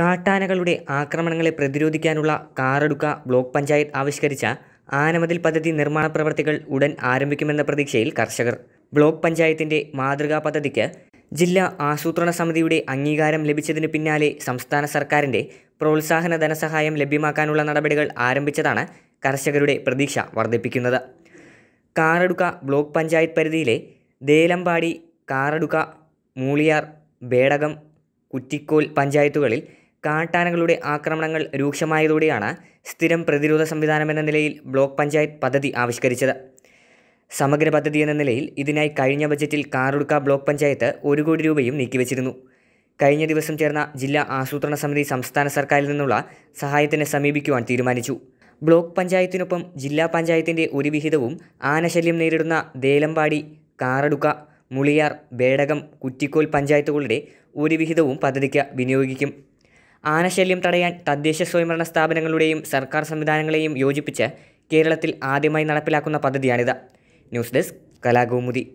കാട്ടാനകളുടെ ആക്രമണങ്ങളെ പ്രതിരോധിക്കാനുള്ള കാറടുക്ക ബ്ലോക്ക് പഞ്ചായത്ത് ആവിഷ്കരിച്ച ആനമതിൽ പദ്ധതി നിർമ്മാണ പ്രവർത്തികൾ ഉടൻ ആരംഭിക്കുമെന്ന പ്രതീക്ഷയിൽ കർഷകർ ബ്ലോക്ക് പഞ്ചായത്തിൻ്റെ മാതൃകാ പദ്ധതിക്ക് ജില്ലാ ആസൂത്രണ സമിതിയുടെ അംഗീകാരം ലഭിച്ചതിന് പിന്നാലെ സംസ്ഥാന സർക്കാരിൻ്റെ പ്രോത്സാഹന ധനസഹായം ലഭ്യമാക്കാനുള്ള നടപടികൾ ആരംഭിച്ചതാണ് കർഷകരുടെ പ്രതീക്ഷ വർദ്ധിപ്പിക്കുന്നത് കാറടുക്ക ബ്ലോക്ക് പഞ്ചായത്ത് പരിധിയിലെ ദേലമ്പാടി കാറെടുക്ക മൂളിയാർ ബേടകം കുറ്റിക്കോൽ പഞ്ചായത്തുകളിൽ കാട്ടാനകളുടെ ആക്രമണങ്ങൾ രൂക്ഷമായതോടെയാണ് സ്ഥിരം പ്രതിരോധ സംവിധാനം എന്ന നിലയിൽ ബ്ലോക്ക് പഞ്ചായത്ത് പദ്ധതി ആവിഷ്കരിച്ചത് സമഗ്ര പദ്ധതി എന്ന നിലയിൽ ഇതിനായി കഴിഞ്ഞ ബജറ്റിൽ കാറുടുക്ക ബ്ലോക്ക് പഞ്ചായത്ത് ഒരു കോടി രൂപയും നീക്കിവച്ചിരുന്നു കഴിഞ്ഞ ദിവസം ചേർന്ന ജില്ലാ ആസൂത്രണ സമിതി സംസ്ഥാന സർക്കാരിൽ നിന്നുള്ള സഹായത്തിന് സമീപിക്കുവാൻ തീരുമാനിച്ചു ബ്ലോക്ക് പഞ്ചായത്തിനൊപ്പം ജില്ലാ പഞ്ചായത്തിൻ്റെ ഒരു വിഹിതവും ആനശല്യം നേരിടുന്ന ദേലമ്പാടി കാറടുക്ക മുളിയാർ ബേടകം കുറ്റിക്കോൽ പഞ്ചായത്തുകളുടെ ഒരു വിഹിതവും പദ്ധതിക്ക് വിനിയോഗിക്കും ആനശല്യം തടയാൻ തദ്ദേശ സ്വയംഭരണ സ്ഥാപനങ്ങളുടെയും സർക്കാർ സംവിധാനങ്ങളെയും യോജിപ്പിച്ച് കേരളത്തിൽ ആദ്യമായി നടപ്പിലാക്കുന്ന പദ്ധതിയാണിത് ന്യൂസ് ഡെസ്ക് കലാകൗമുദി